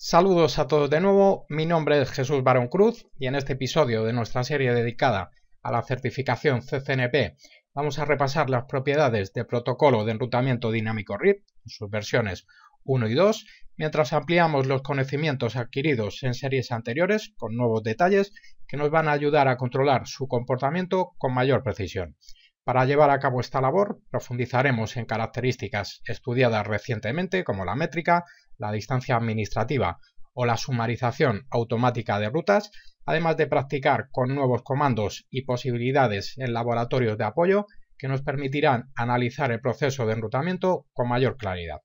Saludos a todos de nuevo, mi nombre es Jesús Barón Cruz y en este episodio de nuestra serie dedicada a la certificación CCNP vamos a repasar las propiedades del protocolo de enrutamiento dinámico RIP, sus versiones 1 y 2, mientras ampliamos los conocimientos adquiridos en series anteriores con nuevos detalles que nos van a ayudar a controlar su comportamiento con mayor precisión. Para llevar a cabo esta labor, profundizaremos en características estudiadas recientemente como la métrica, la distancia administrativa o la sumarización automática de rutas, además de practicar con nuevos comandos y posibilidades en laboratorios de apoyo que nos permitirán analizar el proceso de enrutamiento con mayor claridad.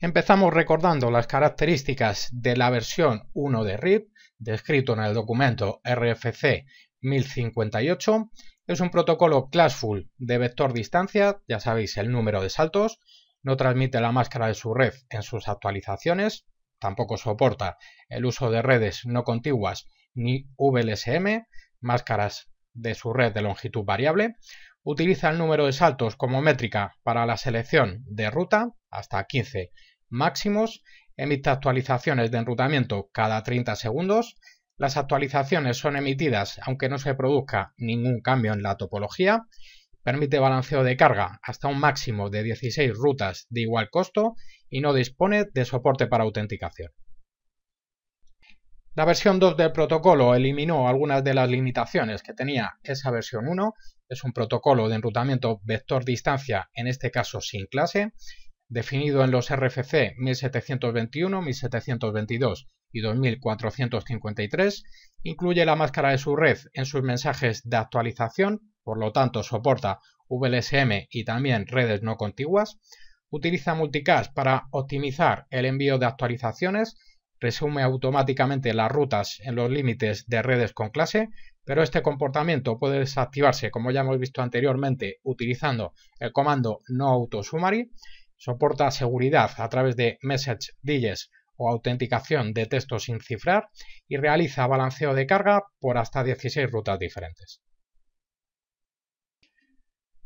Empezamos recordando las características de la versión 1 de RIP, descrito en el documento RFC 1058. Es un protocolo classful de vector distancia, ya sabéis el número de saltos, no transmite la máscara de su red en sus actualizaciones, tampoco soporta el uso de redes no contiguas ni VLSM, máscaras de su red de longitud variable, utiliza el número de saltos como métrica para la selección de ruta, hasta 15 máximos, emite actualizaciones de enrutamiento cada 30 segundos, las actualizaciones son emitidas aunque no se produzca ningún cambio en la topología permite balanceo de carga hasta un máximo de 16 rutas de igual costo y no dispone de soporte para autenticación. La versión 2 del protocolo eliminó algunas de las limitaciones que tenía esa versión 1. Es un protocolo de enrutamiento vector-distancia, en este caso sin clase, definido en los RFC 1721, 1722 y 2453. Incluye la máscara de su red en sus mensajes de actualización por lo tanto soporta VLSM y también redes no contiguas, utiliza Multicast para optimizar el envío de actualizaciones, resume automáticamente las rutas en los límites de redes con clase, pero este comportamiento puede desactivarse, como ya hemos visto anteriormente, utilizando el comando no autosummary, soporta seguridad a través de message digest o autenticación de texto sin cifrar y realiza balanceo de carga por hasta 16 rutas diferentes.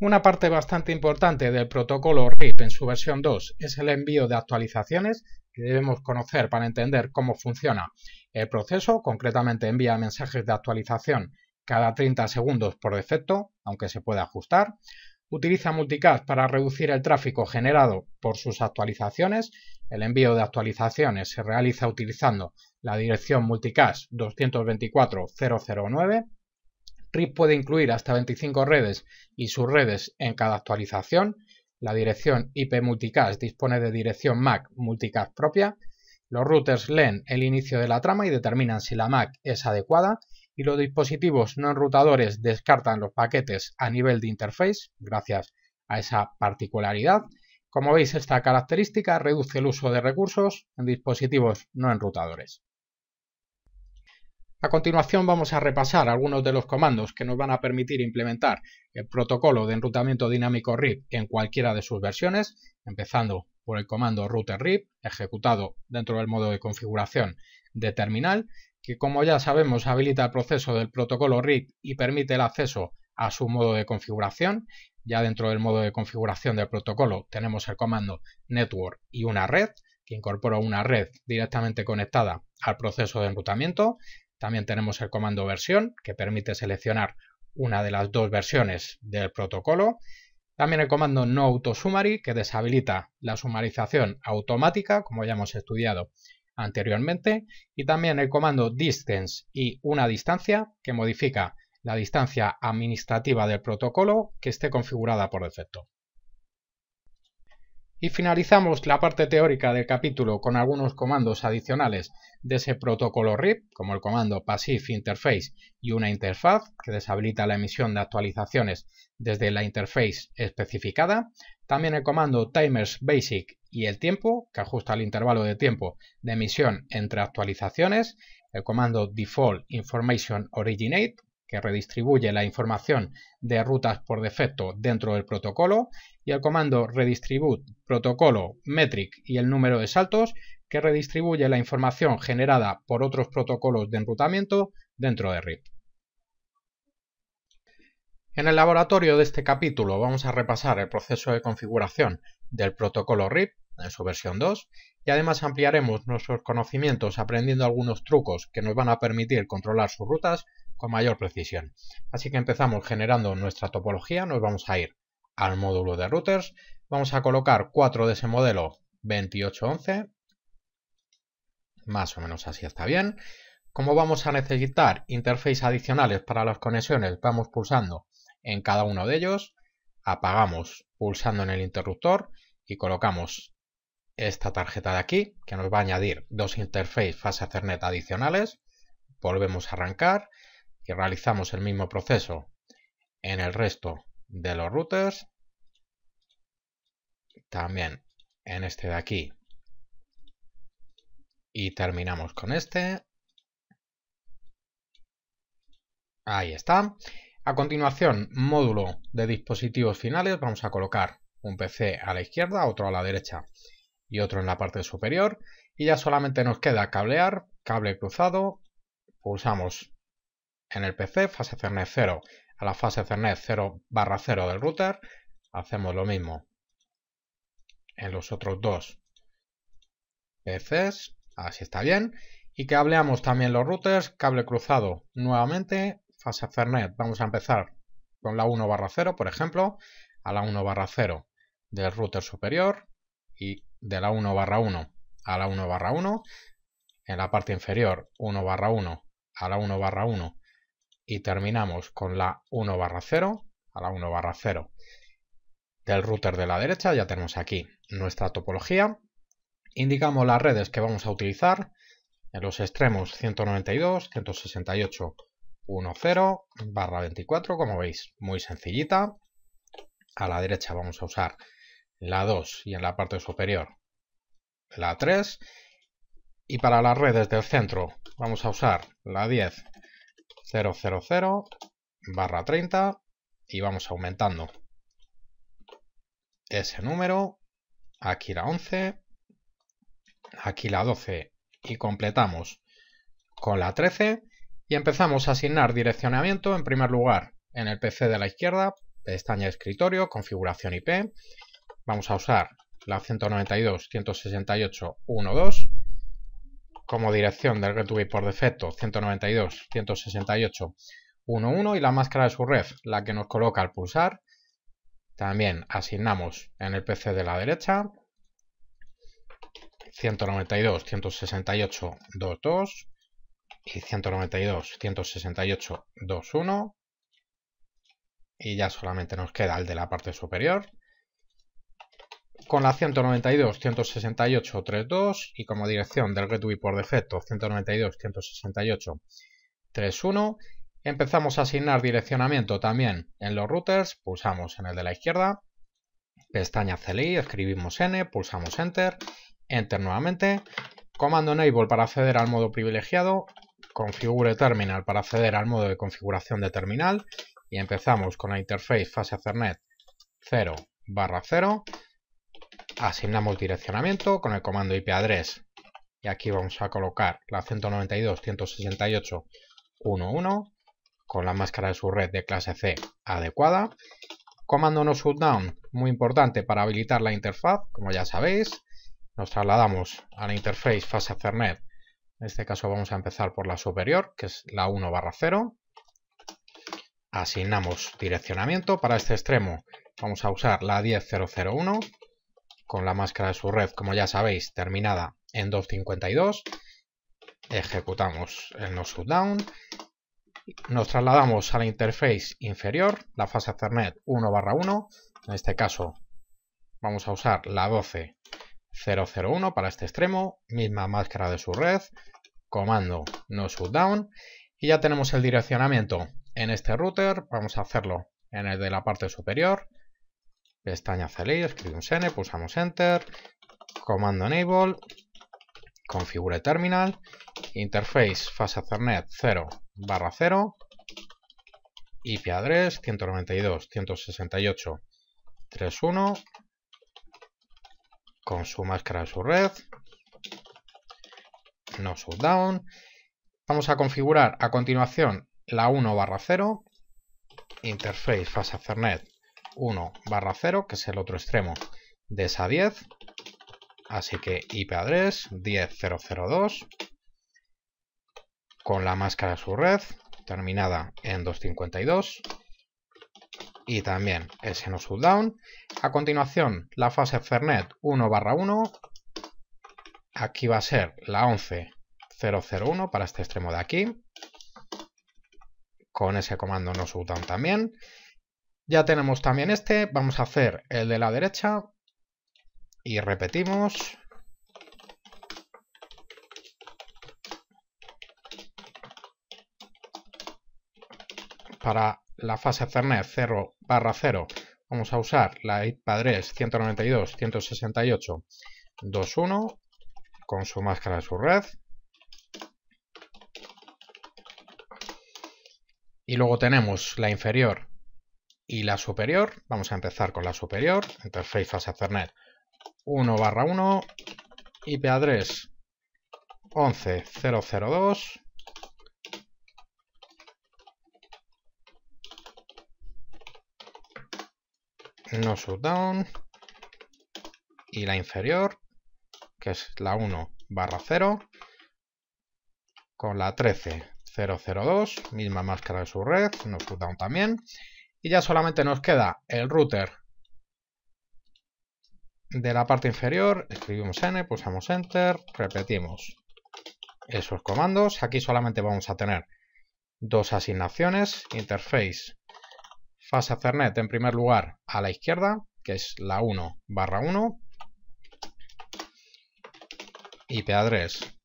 Una parte bastante importante del protocolo RIP en su versión 2 es el envío de actualizaciones que debemos conocer para entender cómo funciona el proceso. Concretamente envía mensajes de actualización cada 30 segundos por defecto, aunque se puede ajustar. Utiliza multicast para reducir el tráfico generado por sus actualizaciones. El envío de actualizaciones se realiza utilizando la dirección multicast 224.009 RIP puede incluir hasta 25 redes y sus redes en cada actualización. La dirección IP Multicast dispone de dirección MAC Multicast propia. Los routers leen el inicio de la trama y determinan si la MAC es adecuada y los dispositivos no enrutadores descartan los paquetes a nivel de interface gracias a esa particularidad. Como veis, esta característica reduce el uso de recursos en dispositivos no enrutadores. A continuación vamos a repasar algunos de los comandos que nos van a permitir implementar el protocolo de enrutamiento dinámico RIP en cualquiera de sus versiones, empezando por el comando router RIP ejecutado dentro del modo de configuración de terminal, que como ya sabemos habilita el proceso del protocolo RIP y permite el acceso a su modo de configuración. Ya dentro del modo de configuración del protocolo tenemos el comando network y una red, que incorpora una red directamente conectada al proceso de enrutamiento. También tenemos el comando versión, que permite seleccionar una de las dos versiones del protocolo. También el comando no autosummary, que deshabilita la sumarización automática, como ya hemos estudiado anteriormente. Y también el comando distance y una distancia, que modifica la distancia administrativa del protocolo que esté configurada por defecto. Y finalizamos la parte teórica del capítulo con algunos comandos adicionales de ese protocolo RIP, como el comando Passive Interface y una interfaz que deshabilita la emisión de actualizaciones desde la interface especificada, también el comando Timers Basic y el tiempo, que ajusta el intervalo de tiempo de emisión entre actualizaciones, el comando Default Information Originate, que redistribuye la información de rutas por defecto dentro del protocolo y el comando redistribute protocolo metric y el número de saltos que redistribuye la información generada por otros protocolos de enrutamiento dentro de RIP. En el laboratorio de este capítulo vamos a repasar el proceso de configuración del protocolo RIP en su versión 2 y además ampliaremos nuestros conocimientos aprendiendo algunos trucos que nos van a permitir controlar sus rutas con mayor precisión. Así que empezamos generando nuestra topología, nos vamos a ir al módulo de routers, vamos a colocar 4 de ese modelo 2811, más o menos así está bien. Como vamos a necesitar interfaces adicionales para las conexiones, vamos pulsando en cada uno de ellos, apagamos pulsando en el interruptor y colocamos esta tarjeta de aquí, que nos va a añadir dos interfaces fase Ethernet adicionales, volvemos a arrancar y realizamos el mismo proceso en el resto de los routers. También en este de aquí. Y terminamos con este. Ahí está. A continuación, módulo de dispositivos finales. Vamos a colocar un PC a la izquierda, otro a la derecha y otro en la parte superior. Y ya solamente nos queda cablear, cable cruzado. Pulsamos en el PC, fase cernet 0 a la fase cernet 0 barra 0 del router, hacemos lo mismo en los otros dos PCs, así está bien, y que cableamos también los routers, cable cruzado nuevamente, fase cernet, vamos a empezar con la 1 barra 0, por ejemplo, a la 1 barra 0 del router superior y de la 1 barra 1 a la 1 barra 1, en la parte inferior 1 barra 1 a la 1 barra 1 y terminamos con la 1 barra 0, a la 1 barra 0 del router de la derecha, ya tenemos aquí nuestra topología, indicamos las redes que vamos a utilizar, en los extremos 192, 168, 10, barra 24, como veis, muy sencillita, a la derecha vamos a usar la 2 y en la parte superior la 3, y para las redes del centro vamos a usar la 10 000 barra 30 y vamos aumentando ese número, aquí la 11, aquí la 12 y completamos con la 13 y empezamos a asignar direccionamiento en primer lugar en el PC de la izquierda, pestaña escritorio, configuración IP, vamos a usar la 192.168.1.2 como dirección del gateway por defecto 192 192.168.1.1 y la máscara de su red, la que nos coloca al pulsar. También asignamos en el PC de la derecha 192.168.2.2 y 192.168.2.1 y ya solamente nos queda el de la parte superior con la 192, y como dirección del gateway por defecto 192, Empezamos a asignar direccionamiento también en los routers, pulsamos en el de la izquierda, pestaña CLI, escribimos N, pulsamos Enter, Enter nuevamente, comando Enable para acceder al modo privilegiado, configure terminal para acceder al modo de configuración de terminal y empezamos con la interface fase Ethernet 0 barra 0 asignamos direccionamiento con el comando IP address y aquí vamos a colocar la 192.168.1.1 con la máscara de su red de clase C adecuada. Comando no shutdown, muy importante para habilitar la interfaz, como ya sabéis. Nos trasladamos a la interface fase Ethernet. En este caso vamos a empezar por la superior, que es la 1 barra 0. Asignamos direccionamiento. Para este extremo vamos a usar la 10001 con la máscara de su red, como ya sabéis, terminada en 252. Ejecutamos el no shutdown. Nos trasladamos a la interface inferior, la fase Ethernet 1 1. En este caso vamos a usar la 12001 para este extremo, misma máscara de su red, comando no shutdown. Y ya tenemos el direccionamiento en este router, vamos a hacerlo en el de la parte superior, pestaña salir, escribimos n, pulsamos enter, comando enable, configure terminal, interface fase ethernet 0 barra 0, IP address 192, 168, 31, con su máscara de su red, no shutdown. Vamos a configurar a continuación la 1 barra 0, interface fase Ethernet 1 barra 0, que es el otro extremo de esa 10. Así que IP address 10002 con la máscara su red, terminada en 252 y también ese no down. A continuación, la fase fernet 1 barra 1. Aquí va a ser la 11001 para este extremo de aquí. Con ese comando no down también. Ya tenemos también este, vamos a hacer el de la derecha y repetimos. Para la fase cernet 0 barra 0 vamos a usar la IPADRES 192 168 21 con su máscara de su red. Y luego tenemos la inferior y la superior. Vamos a empezar con la superior. Interface a Ethernet 1 barra 1, IP address 11002. No shutdown. Y la inferior, que es la 1 barra 0. Con la 13002, misma máscara de su red, no shutdown también. Y ya solamente nos queda el router de la parte inferior. Escribimos n, pulsamos enter, repetimos esos comandos. Aquí solamente vamos a tener dos asignaciones. Interface fase Ethernet en primer lugar a la izquierda, que es la 1 barra 1. IP address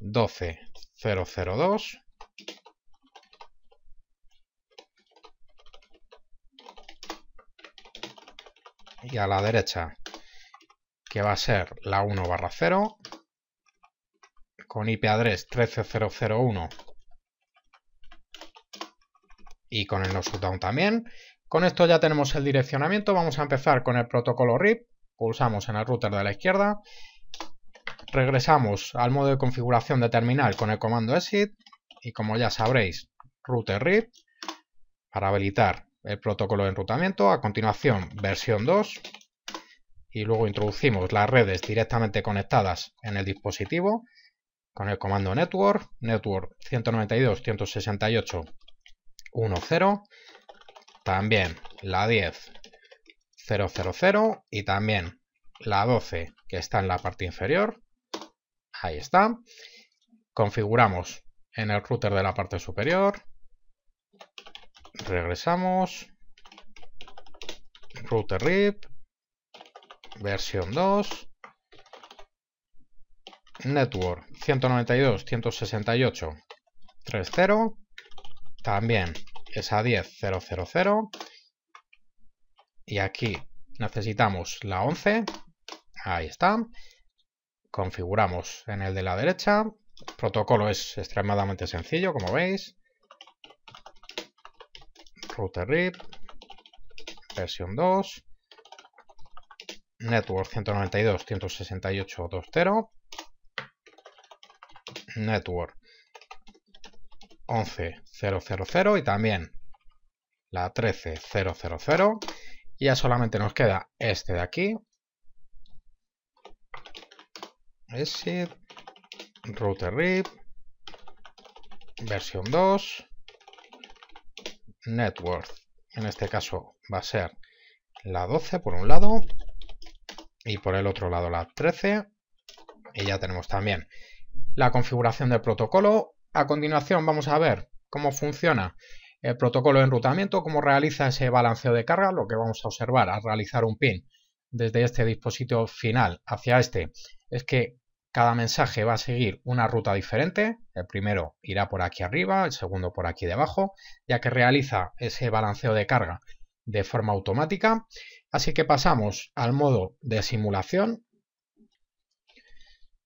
12002 y a la derecha, que va a ser la 1 barra 0, con IP address 13001 y con el no shutdown también. Con esto ya tenemos el direccionamiento, vamos a empezar con el protocolo RIP, pulsamos en el router de la izquierda, regresamos al modo de configuración de terminal con el comando exit y como ya sabréis, router RIP para habilitar el protocolo de enrutamiento, a continuación versión 2 y luego introducimos las redes directamente conectadas en el dispositivo con el comando network, network 192.168.1.0, también la 10.000 y también la 12 que está en la parte inferior, ahí está, configuramos en el router de la parte superior, regresamos, router rip, versión 2, network 192, 168, 30, también esa a 10, y aquí necesitamos la 11, ahí está, configuramos en el de la derecha, protocolo es extremadamente sencillo como veis, router rip, versión 2, network 192, 168, 20, network 11000 y también la 13000 y ya solamente nos queda este de aquí exit router rip versión 2 Network. En este caso va a ser la 12 por un lado y por el otro lado la 13. Y ya tenemos también la configuración del protocolo. A continuación vamos a ver cómo funciona el protocolo de enrutamiento, cómo realiza ese balanceo de carga, lo que vamos a observar al realizar un pin desde este dispositivo final hacia este es que cada mensaje va a seguir una ruta diferente. El primero irá por aquí arriba, el segundo por aquí debajo, ya que realiza ese balanceo de carga de forma automática. Así que pasamos al modo de simulación.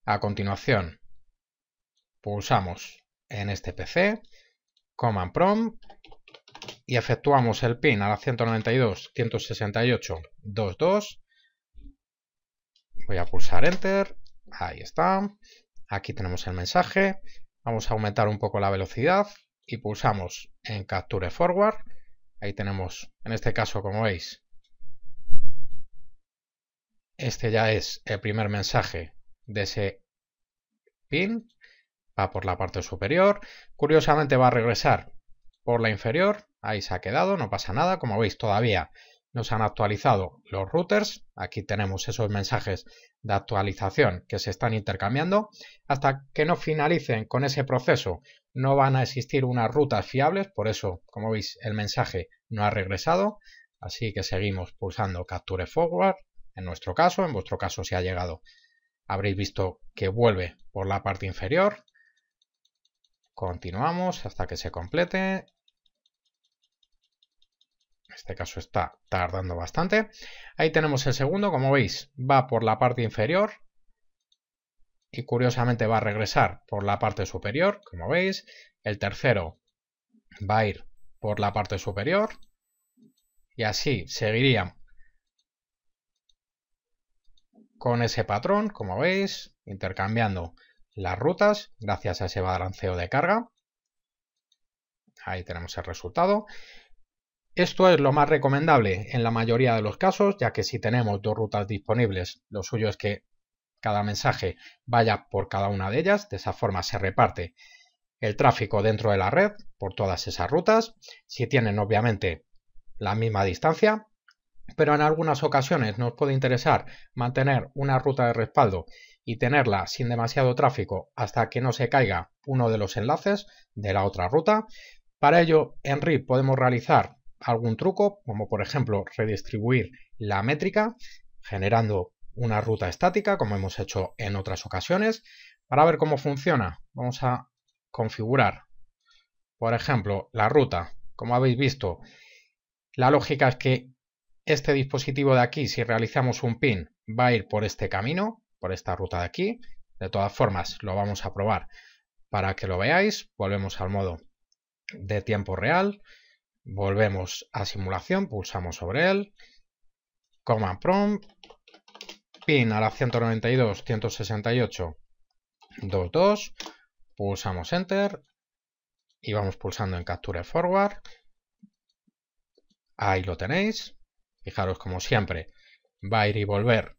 A continuación, pulsamos en este PC, Command Prompt, y efectuamos el pin a la 192, Voy a pulsar Enter Ahí está. Aquí tenemos el mensaje. Vamos a aumentar un poco la velocidad y pulsamos en Capture Forward. Ahí tenemos, en este caso, como veis, este ya es el primer mensaje de ese pin. Va por la parte superior. Curiosamente va a regresar por la inferior. Ahí se ha quedado, no pasa nada. Como veis, todavía nos han actualizado los routers, aquí tenemos esos mensajes de actualización que se están intercambiando, hasta que no finalicen con ese proceso no van a existir unas rutas fiables, por eso, como veis, el mensaje no ha regresado, así que seguimos pulsando Capture Forward, en nuestro caso, en vuestro caso si ha llegado, habréis visto que vuelve por la parte inferior, continuamos hasta que se complete este caso está tardando bastante. Ahí tenemos el segundo, como veis, va por la parte inferior y curiosamente va a regresar por la parte superior, como veis. El tercero va a ir por la parte superior y así seguiría con ese patrón, como veis, intercambiando las rutas gracias a ese balanceo de carga. Ahí tenemos el resultado. Esto es lo más recomendable en la mayoría de los casos, ya que si tenemos dos rutas disponibles, lo suyo es que cada mensaje vaya por cada una de ellas, de esa forma se reparte el tráfico dentro de la red por todas esas rutas, si tienen obviamente la misma distancia, pero en algunas ocasiones nos puede interesar mantener una ruta de respaldo y tenerla sin demasiado tráfico hasta que no se caiga uno de los enlaces de la otra ruta. Para ello, en RIP podemos realizar algún truco, como por ejemplo redistribuir la métrica generando una ruta estática, como hemos hecho en otras ocasiones. Para ver cómo funciona, vamos a configurar, por ejemplo, la ruta. Como habéis visto, la lógica es que este dispositivo de aquí, si realizamos un pin, va a ir por este camino, por esta ruta de aquí. De todas formas, lo vamos a probar para que lo veáis. Volvemos al modo de tiempo real. Volvemos a simulación, pulsamos sobre él. coma prompt. Pin a la 192, 168, 22. Pulsamos enter. Y vamos pulsando en capture forward. Ahí lo tenéis. Fijaros como siempre va a ir y volver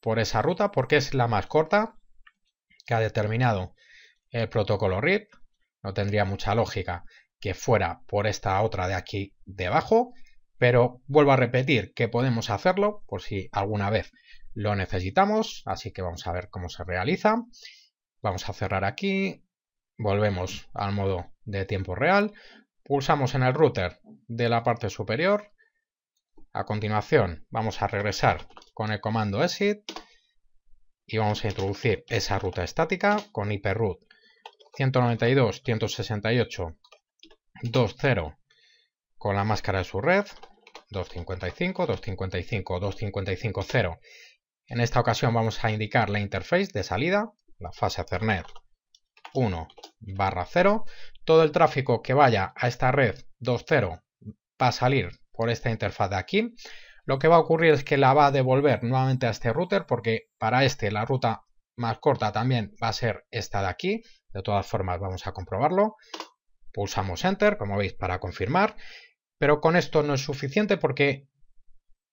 por esa ruta porque es la más corta que ha determinado el protocolo RIP. No tendría mucha lógica que fuera por esta otra de aquí debajo, pero vuelvo a repetir que podemos hacerlo por si alguna vez lo necesitamos, así que vamos a ver cómo se realiza. Vamos a cerrar aquí, volvemos al modo de tiempo real, pulsamos en el router de la parte superior, a continuación vamos a regresar con el comando exit y vamos a introducir esa ruta estática con 192 168. 2.0 con la máscara de su red, 255, 255, 255, 0. En esta ocasión vamos a indicar la interface de salida, la fase Ethernet 1 barra 0. Todo el tráfico que vaya a esta red 2.0 va a salir por esta interfaz de aquí. Lo que va a ocurrir es que la va a devolver nuevamente a este router porque para este la ruta más corta también va a ser esta de aquí. De todas formas vamos a comprobarlo. Pulsamos Enter, como veis, para confirmar, pero con esto no es suficiente porque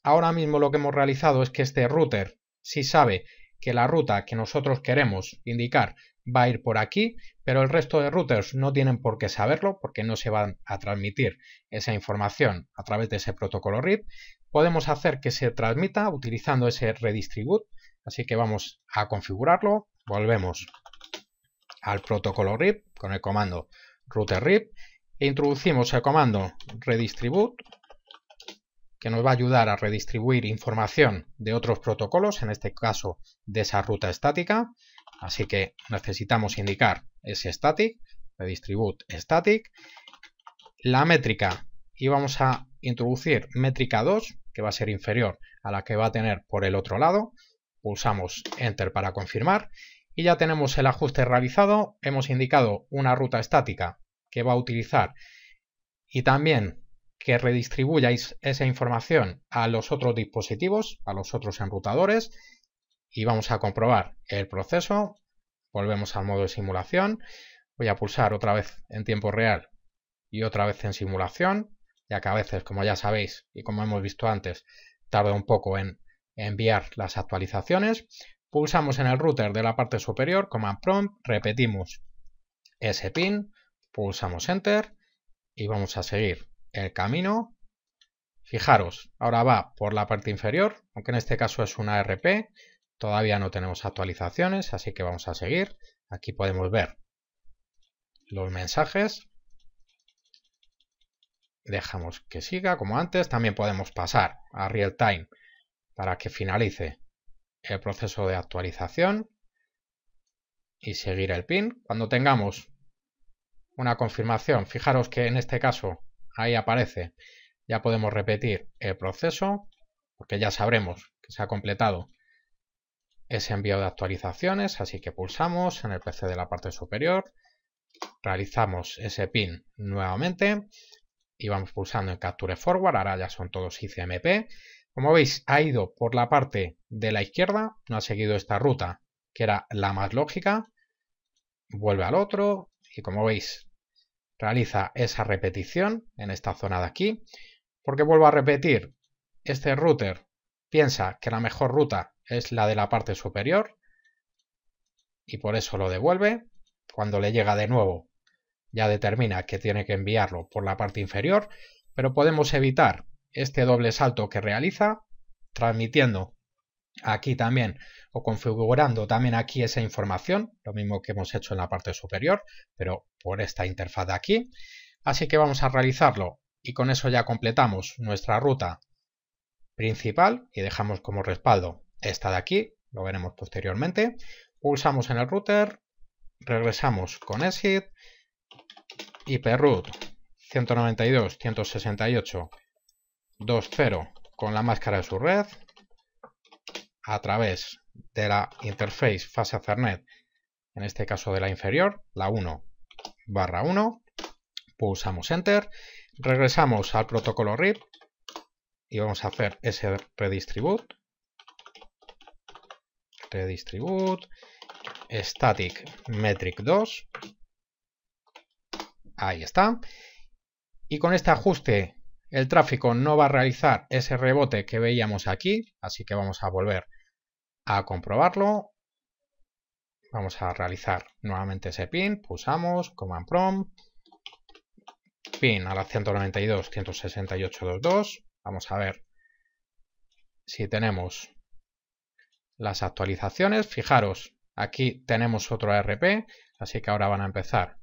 ahora mismo lo que hemos realizado es que este router, si sabe que la ruta que nosotros queremos indicar va a ir por aquí, pero el resto de routers no tienen por qué saberlo porque no se van a transmitir esa información a través de ese protocolo RIP. Podemos hacer que se transmita utilizando ese redistribute, así que vamos a configurarlo, volvemos al protocolo RIP con el comando Router rip e introducimos el comando redistribute que nos va a ayudar a redistribuir información de otros protocolos, en este caso de esa ruta estática. Así que necesitamos indicar ese static, redistribute static, la métrica y vamos a introducir métrica 2 que va a ser inferior a la que va a tener por el otro lado. Pulsamos enter para confirmar y ya tenemos el ajuste realizado, hemos indicado una ruta estática que va a utilizar y también que redistribuyáis esa información a los otros dispositivos, a los otros enrutadores y vamos a comprobar el proceso. Volvemos al modo de simulación. Voy a pulsar otra vez en tiempo real y otra vez en simulación, ya que a veces, como ya sabéis y como hemos visto antes, tarda un poco en enviar las actualizaciones. Pulsamos en el router de la parte superior, command prompt, repetimos ese pin, pulsamos enter y vamos a seguir el camino. Fijaros, ahora va por la parte inferior, aunque en este caso es una RP, todavía no tenemos actualizaciones, así que vamos a seguir. Aquí podemos ver los mensajes. Dejamos que siga como antes, también podemos pasar a real time para que finalice el proceso de actualización y seguir el pin. Cuando tengamos una confirmación, fijaros que en este caso ahí aparece, ya podemos repetir el proceso porque ya sabremos que se ha completado ese envío de actualizaciones, así que pulsamos en el PC de la parte superior, realizamos ese pin nuevamente y vamos pulsando en Capture Forward, ahora ya son todos ICMP como veis, ha ido por la parte de la izquierda, no ha seguido esta ruta, que era la más lógica, vuelve al otro y como veis realiza esa repetición en esta zona de aquí, porque vuelvo a repetir, este router piensa que la mejor ruta es la de la parte superior y por eso lo devuelve, cuando le llega de nuevo ya determina que tiene que enviarlo por la parte inferior, pero podemos evitar este doble salto que realiza, transmitiendo aquí también o configurando también aquí esa información, lo mismo que hemos hecho en la parte superior, pero por esta interfaz de aquí. Así que vamos a realizarlo y con eso ya completamos nuestra ruta principal y dejamos como respaldo esta de aquí, lo veremos posteriormente. Pulsamos en el router, regresamos con exit, 192 192.168 2.0 con la máscara de su red a través de la interface fase Ethernet, en este caso de la inferior, la 1 barra 1, pulsamos Enter, regresamos al protocolo RIP y vamos a hacer ese redistribute, redistribute, static metric 2, ahí está, y con este ajuste el tráfico no va a realizar ese rebote que veíamos aquí, así que vamos a volver a comprobarlo. Vamos a realizar nuevamente ese pin, pulsamos, command prompt, pin a la 192.168.2.2. Vamos a ver si tenemos las actualizaciones. Fijaros, aquí tenemos otro ARP, así que ahora van a empezar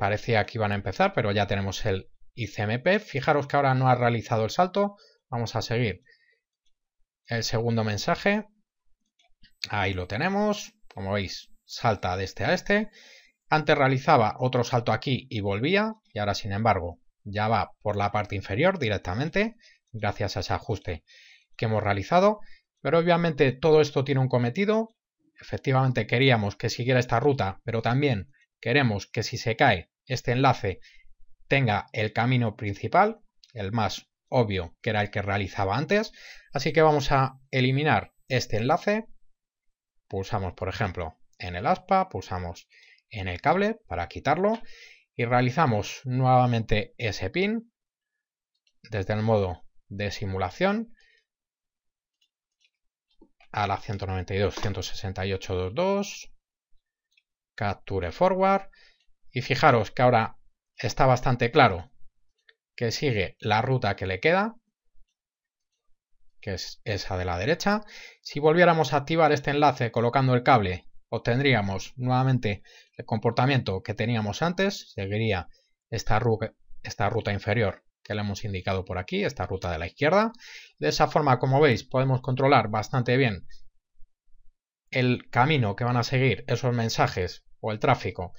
Parecía que iban a empezar, pero ya tenemos el ICMP. Fijaros que ahora no ha realizado el salto. Vamos a seguir. El segundo mensaje. Ahí lo tenemos. Como veis, salta de este a este. Antes realizaba otro salto aquí y volvía. Y ahora, sin embargo, ya va por la parte inferior directamente. Gracias a ese ajuste que hemos realizado. Pero obviamente todo esto tiene un cometido. Efectivamente queríamos que siguiera esta ruta, pero también queremos que si se cae este enlace tenga el camino principal, el más obvio que era el que realizaba antes, así que vamos a eliminar este enlace, pulsamos por ejemplo en el aspa, pulsamos en el cable para quitarlo y realizamos nuevamente ese pin desde el modo de simulación a la 192.168.2.2 capture forward y fijaros que ahora está bastante claro que sigue la ruta que le queda, que es esa de la derecha. Si volviéramos a activar este enlace colocando el cable, obtendríamos nuevamente el comportamiento que teníamos antes, seguiría esta, esta ruta inferior que le hemos indicado por aquí, esta ruta de la izquierda. De esa forma, como veis, podemos controlar bastante bien el camino que van a seguir esos mensajes o el tráfico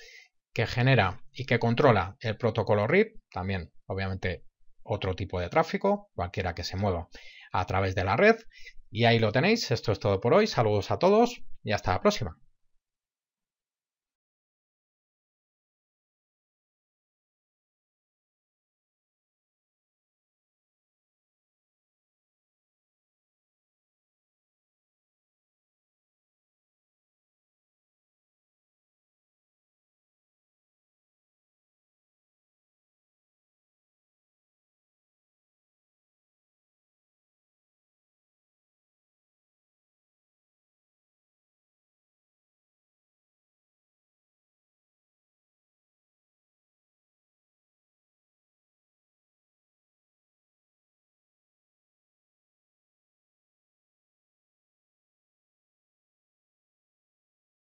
que genera y que controla el protocolo RIP, también obviamente otro tipo de tráfico, cualquiera que se mueva a través de la red. Y ahí lo tenéis, esto es todo por hoy, saludos a todos y hasta la próxima.